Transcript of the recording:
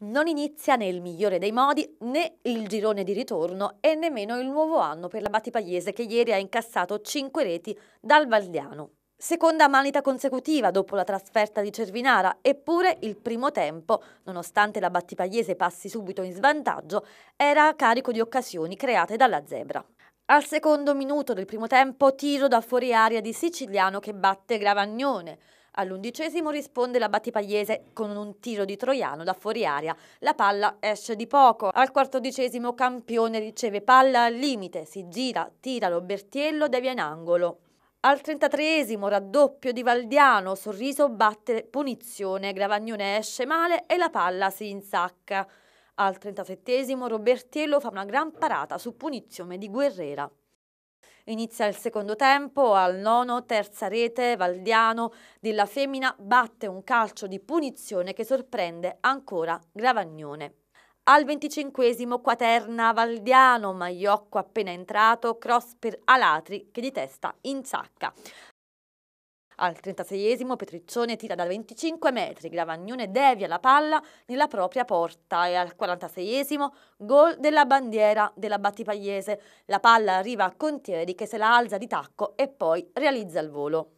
Non inizia nel migliore dei modi né il girone di ritorno e nemmeno il nuovo anno per la Battipagliese che ieri ha incassato 5 reti dal Valdiano. Seconda manita consecutiva dopo la trasferta di Cervinara, eppure il primo tempo, nonostante la Battipagliese passi subito in svantaggio, era a carico di occasioni create dalla Zebra. Al secondo minuto del primo tempo tiro da fuori aria di Siciliano che batte Gravagnone, All'undicesimo risponde la Battipagliese con un tiro di Troiano da fuori aria. La palla esce di poco. Al quattordicesimo Campione riceve palla al limite, si gira, tira lo Bertiello, devia in angolo. Al 33esimo raddoppio di Valdiano, sorriso batte punizione, Gravagnone esce male e la palla si insacca. Al 37esimo Robertiello fa una gran parata su punizione di Guerrera. Inizia il secondo tempo, al nono, terza rete, Valdiano, della Femmina batte un calcio di punizione che sorprende ancora Gravagnone. Al venticinquesimo quaterna Valdiano, Maiocco appena entrato, cross per Alatri che di testa insacca. Al 36esimo Petriccione tira da 25 metri, Gravagnone devia la palla nella propria porta e al 46esimo gol della bandiera della Battipagliese. La palla arriva a Contieri che se la alza di tacco e poi realizza il volo.